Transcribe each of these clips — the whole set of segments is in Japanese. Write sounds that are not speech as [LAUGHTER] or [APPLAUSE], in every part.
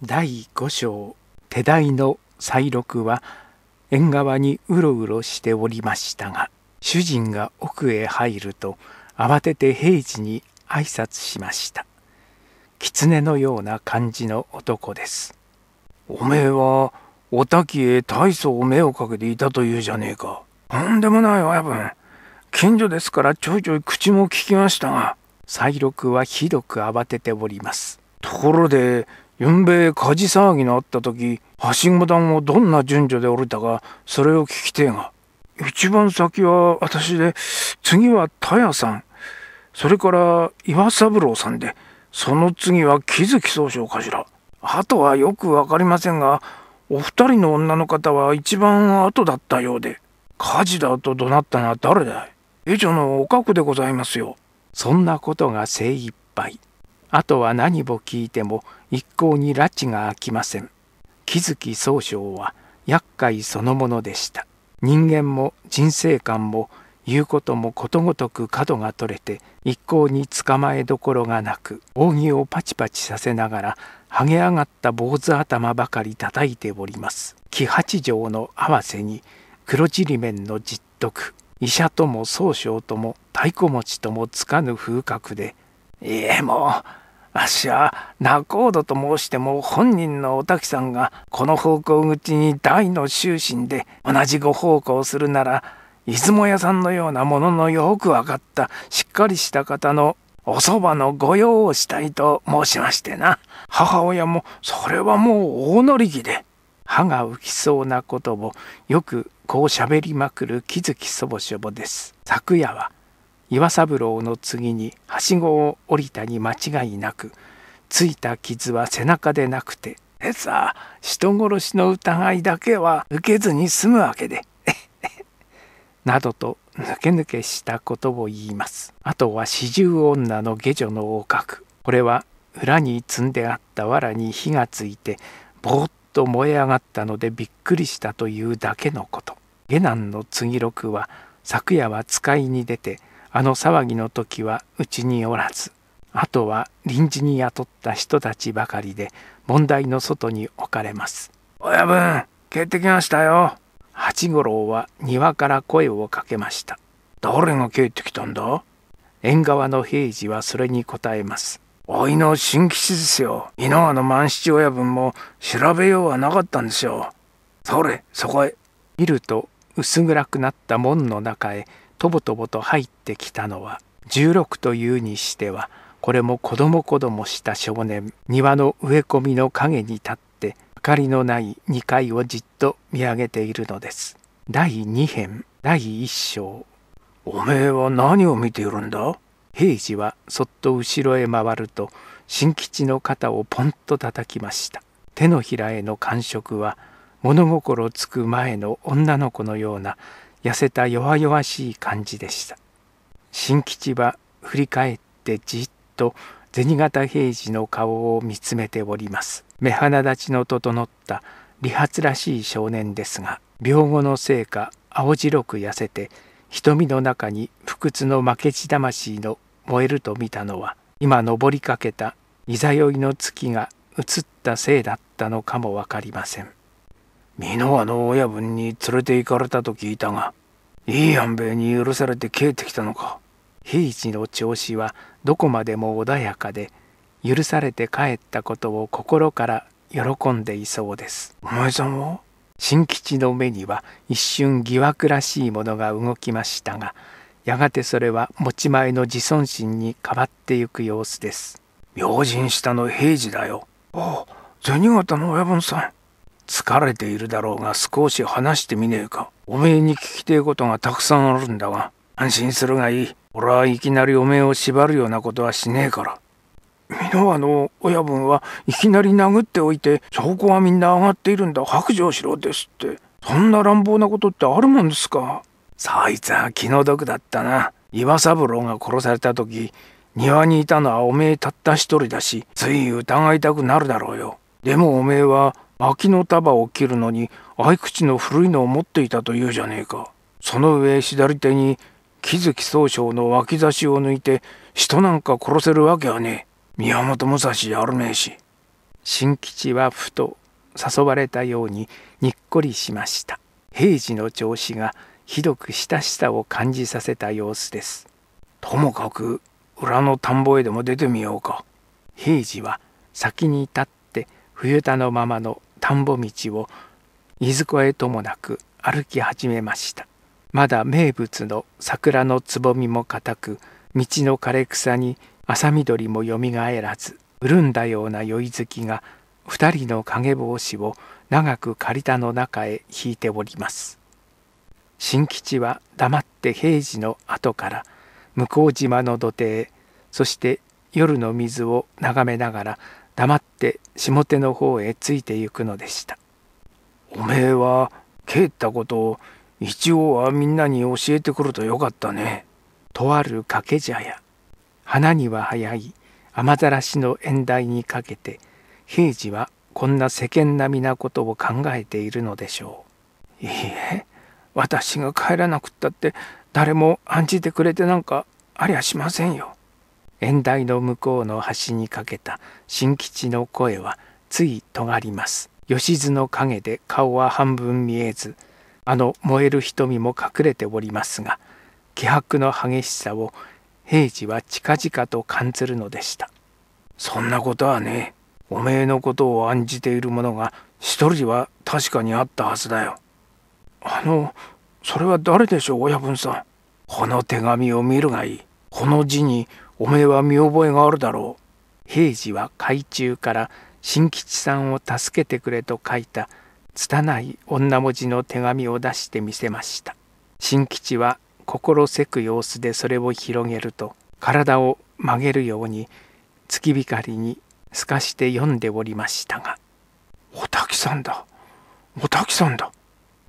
第五章手代の再録は縁側にうろうろしておりましたが主人が奥へ入ると慌てて平次に挨拶しました狐のような感じの男ですおめえはお滝へ大層目をかけていたというじゃねえかとんでもない親分近所ですからちょいちょい口も聞きましたが再録はひどく慌てておりますところでゆんべ火事騒ぎのあった時はしご団をどんな順序で降りたかそれを聞きてえが一番先は私で次は田やさんそれから岩三郎さんでその次は木月総長かしらあとはよく分かりませんがお二人の女の方は一番後だったようで火事だと怒鳴ったのは誰だい女のおかくでございますよそんなことが精一杯あとは何を聞いても一向に拉致が飽きません木月総称は厄介そのものでした人間も人生観も言うこともことごとく角が取れて一向に捕まえどころがなく扇をパチパチさせながら剥げ上がった坊主頭ばかり叩いております木八条の合わせに黒尻面の実徳医者とも宗匠とも太鼓持ちともつかぬ風格で「いえもうあしは仲人と申しても本人のお滝さんがこの方向口に大の終身で同じご奉公するなら出雲屋さんのようなもののよく分かったしっかりした方のおそばの御用をしたいと申しましてな母親もそれはもう大乗り気で歯が浮きそうなことをよくこうしゃべりまくる木月そぼしょぼです昨夜は岩三郎の次にはしごを降りたに間違いなくついた傷は背中でなくてえさ人殺しの疑いだけは受けずに済むわけで [LAUGHS] などとぬけぬけしたことを言いますあとは四十女の下女のおかくこれは裏に積んであった藁に火がついてぼーっと燃え上がったのでびっくりしたというだけのこと下男の次六は昨夜は使いに出てあの騒ぎの時はうちにおらずあとは臨時に雇った人たちばかりで問題の外に置かれます親分帰ってきましたよ八五郎は庭から声をかけました誰が帰ってきたんだ縁側の平次はそれに答えますおいの新吉ですよ井川の万七親分も調べようはなかったんでしょう。それそこへ見ると薄暗くなった門の中へとぼとぼと入ってきたのは16というにしてはこれも子供子供した少年庭の植え込みの陰に立って明かりのない2階をじっと見上げているのです第2編第1章おめえは何を見ているんだ平次はそっと後ろへ回ると新吉の肩をポンと叩きました手のひらへの感触は物心つく前の女の子のような痩せた弱々しい感じでした新吉は振り返ってじっと銭形平次の顔を見つめております目鼻立ちの整った理髪らしい少年ですが病後のせいか青白く痩せて瞳の中に不屈の負けじ魂の燃えると見たのは今登りかけたいざ酔いの月が映ったせいだったのかも分かりません。美濃の親分に連れて行かれたと聞いたがいい安兵衛に許されて帰ってきたのか平一の調子はどこまでも穏やかで許されて帰ったことを心から喜んでいそうですお前さんは新吉の目には一瞬疑惑らしいものが動きましたがやがてそれは持ち前の自尊心に変わってゆく様子です明神下の平次だよああ銭形の親分さん疲れているだろうが少し話してみねえか。おめえに聞きてえことがたくさんあるんだが、安心するがいい。俺はいきなりおめえを縛るようなことはしねえから。美濃和の親分はいきなり殴っておいて、証拠はみんな上がっているんだ。白状しろですって。そんな乱暴なことってあるもんですか。そいつは気の毒だったな。岩三郎が殺された時、庭にいたのはおめえたった一人だし、つい疑いたくなるだろうよ。でもおめえは薪の束を切るのに合口の古いのを持っていたというじゃねえかその上左手に木月総将の脇差しを抜いて人なんか殺せるわけはねえ宮本武蔵やるねえし新吉はふと誘われたようににっこりしました平次の調子がひどく親しさを感じさせた様子ですともかく裏の田んぼへでも出てみようか平次は先に立って冬田のままの田んぼ道を水越えともなく歩き始めましたまだ名物の桜のつぼみも固く道の枯れ草に朝緑もよみがえらず潤んだような酔い好きが二人の影帽子を長く借りたの中へ引いております新吉は黙って平時の後から向島の土手へそして夜の水を眺めながら黙っって下手の方へついてゆくのでしたおめえは帰ったことを一応はみんなに教えてくるとよかったねとある掛け茶屋花には早い雨ざらしの縁台にかけて平次はこんな世間並みなことを考えているのでしょういいえ私が帰らなくったって誰も案じてくれてなんかありゃしませんよ縁台の向こうの端にかけた新吉の声はつい尖ります。吉津の陰で顔は半分見えず、あの燃える瞳も隠れておりますが、気迫の激しさを平次は近々と感じるのでした。そんなことはねおめえのことを案じている者が一人は確かにあったはずだよ。あの、それは誰でしょう、親分さん。この手紙を見るがいい。この字におめえは見覚えがあるだろう。平次は海中から新吉さんを助けてくれと書いた拙い女文字の手紙を出してみせました。新吉は心せく様子でそれを広げると体を曲げるように月光に透かして読んでおりましたが「お滝さんだおたきさんだ」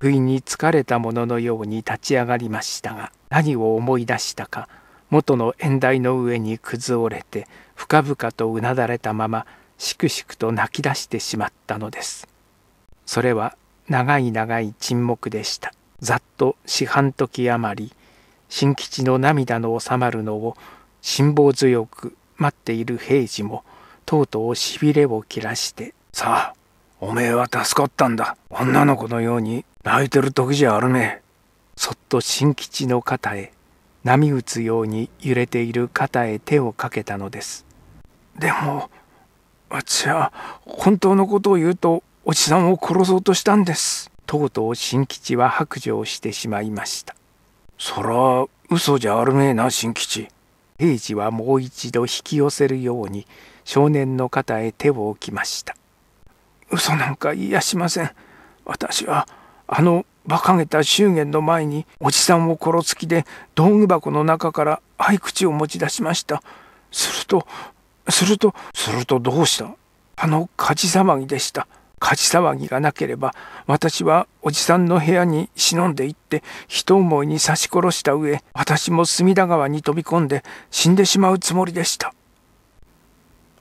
不意に疲れたもののように立ち上がりましたが何を思い出したか元の縁台の上に崩れて深々とうなだれたまましくしくと泣き出してしまったのですそれは長い長い沈黙でしたざっと四半時余り新吉の涙の収まるのを辛抱強く待っている平次もとうとうしびれを切らして「さあおめえは助かったんだ女の子のように泣いてる時じゃあるめえ」そっと新吉の肩へ波打つように揺れている肩へ手をかけたのですでもあちゃ本当のことを言うとおじさんを殺そうとしたんですとうとう新吉は白状してしまいましたそら嘘じゃあるめえな新吉平次はもう一度引き寄せるように少年の肩へ手を置きました嘘なんか言いやしません私はあの馬鹿げた祝言の前におじさんを殺す気で道具箱の中から合口を持ち出しましたするとするとするとどうしたあの火事騒ぎでした火事騒ぎがなければ私はおじさんの部屋に忍んで行って人思いに刺し殺した上私も隅田川に飛び込んで死んでしまうつもりでした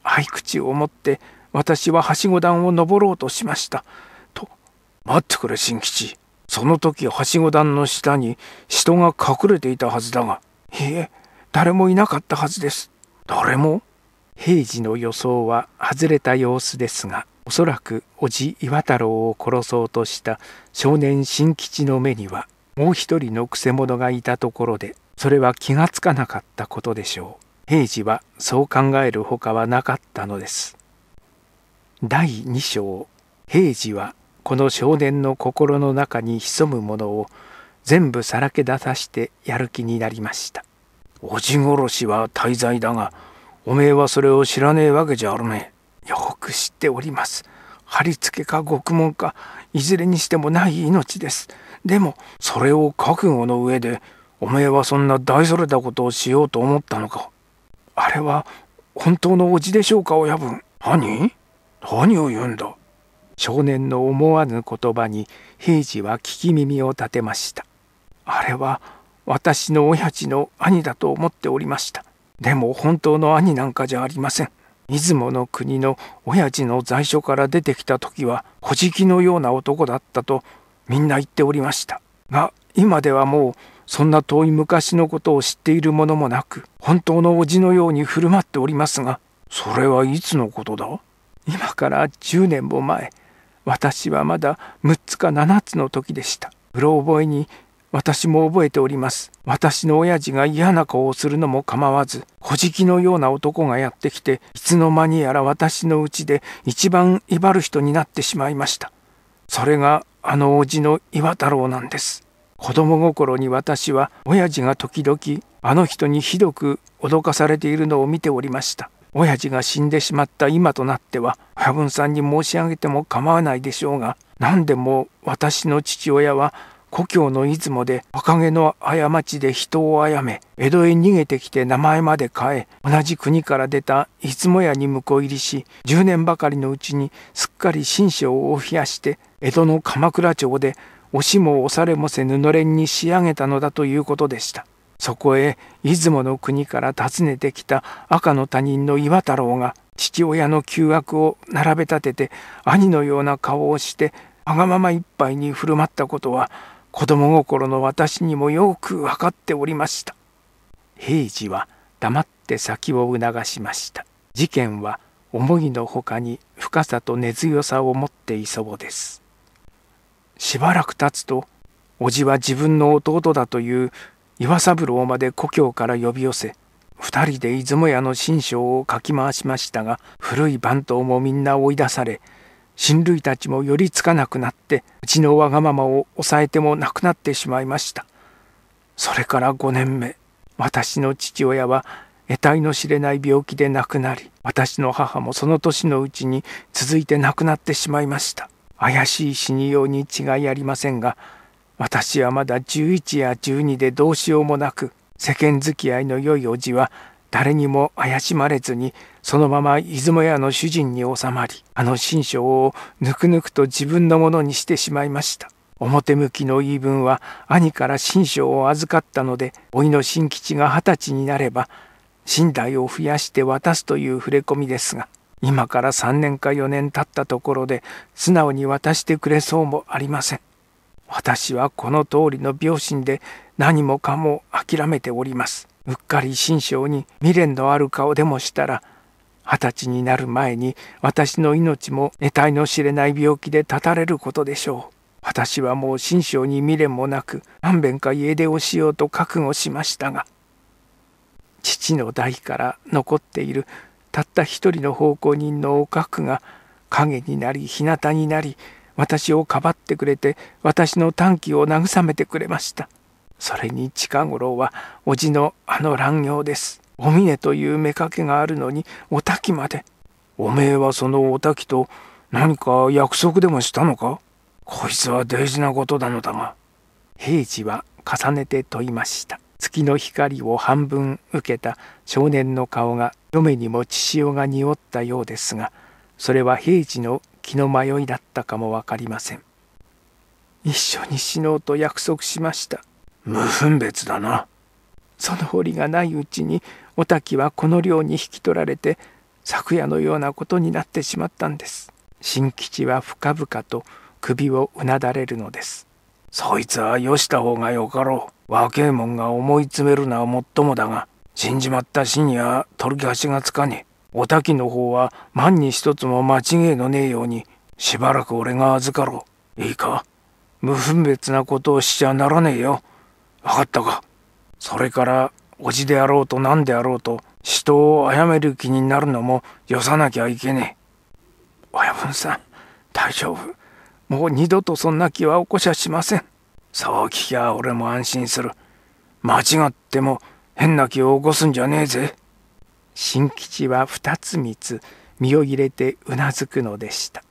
合口を持って私ははしご段を登ろうとしましたと「待ってくれ新吉その時はしご段の下に人が隠れていたはずだがいえ誰もいなかったはずです誰も平次の予想は外れた様子ですがおそらく叔父岩太郎を殺そうとした少年新吉の目にはもう一人のくせ者がいたところでそれは気がつかなかったことでしょう平次はそう考えるほかはなかったのです第2章平次はこの少年の心の中に潜むものを全部さらけ出さしてやる気になりました。おじ殺しは大罪だが、おめえはそれを知らねえわけじゃあるめえ。よく知っております。貼り付けか獄門か、いずれにしてもない命です。でも、それを覚悟の上で、おめえはそんな大それたことをしようと思ったのか。あれは、本当のおじでしょうか、親分。何何を言うんだ。少年の思わぬ言葉に平次は聞き耳を立てましたあれは私の親父の兄だと思っておりましたでも本当の兄なんかじゃありません出雲の国の親父の在所から出てきた時は小じきのような男だったとみんな言っておりましたが今ではもうそんな遠い昔のことを知っているものもなく本当の叔父のように振る舞っておりますがそれはいつのことだ今から10年も前私はまだ6つか7つの時でした。うろ覚えに私も覚えております。私の親父が嫌な顔をするのも構わず、小じきのような男がやってきて、いつの間にやら私のうちで一番威張る人になってしまいました。それがあの叔父の岩太郎なんです。子供心に私は親父が時々あの人にひどく脅かされているのを見ておりました。親父が死んでしまった今となっては親分さんに申し上げても構わないでしょうが何でも私の父親は故郷の出雲で若気の過ちで人を殺め江戸へ逃げてきて名前まで変え同じ国から出た出雲屋に婿入りし10年ばかりのうちにすっかり心象を冷やして江戸の鎌倉町で押しも押されもせぬのれんに仕上げたのだということでした。そこへ出雲の国から訪ねてきた赤の他人の岩太郎が父親の旧悪を並べ立てて兄のような顔をしてわがままいっぱいに振る舞ったことは子供心の私にもよく分かっておりました平次は黙って先を促しました事件は思いのほかに深さと根強さを持っていそうですしばらく経つと叔父は自分の弟だという岩三郎まで故郷から呼び寄せ二人で出雲屋の新章をかき回しましたが古い番頭もみんな追い出され親類たちも寄りつかなくなってうちのわがままを抑えても亡くなってしまいましたそれから5年目私の父親は得体の知れない病気で亡くなり私の母もその年のうちに続いて亡くなってしまいました怪しい死にように違いありませんが私はまだ11や12でどうしようもなく世間付き合いの良いおじは誰にも怪しまれずにそのまま出雲屋の主人に収まりあの新書をぬくぬくと自分のものにしてしまいました表向きの言い分は兄から新書を預かったので甥の新吉が二十歳になれば身台を増やして渡すという触れ込みですが今から3年か4年経ったところで素直に渡してくれそうもありません私はこの通りの病心で何もかも諦めております。うっかり心象に未練のある顔でもしたら、二十歳になる前に私の命も得体の知れない病気で断たれることでしょう。私はもう心象に未練もなく何べんか家出をしようと覚悟しましたが、父の代から残っているたった一人の奉公人のおかくが影になり日向になり私をかばってくれて私の短気を慰めてくれましたそれに近頃はおじのあの乱行ですお峰という妾があるのにお滝までおめえはそのお滝と何か約束でもしたのかこいつは大事なことなのだが平次は重ねて問いました月の光を半分受けた少年の顔が嫁にも血潮が匂ったようですがそれは平次の気の迷いだったかも分かりません一緒に死のうと約束しました無分別だなその折がないうちにお滝はこの寮に引き取られて昨夜のようなことになってしまったんです新吉は深々と首をうなだれるのですそいつはよした方がよかろう若えもんが思い詰めるのはもっともだが死んじまった死には取り返しがつかねえお滝の方は万に一つも間違いのねえようにしばらく俺が預かろういいか無分別なことをしちゃならねえよ分かったかそれから叔父であろうと何であろうと人を殺める気になるのもよさなきゃいけねえ親分さん大丈夫もう二度とそんな気は起こしゃしませんそう聞きゃ俺も安心する間違っても変な気を起こすんじゃねえぜ。新吉は二つ三つ身を入れてうなずくのでした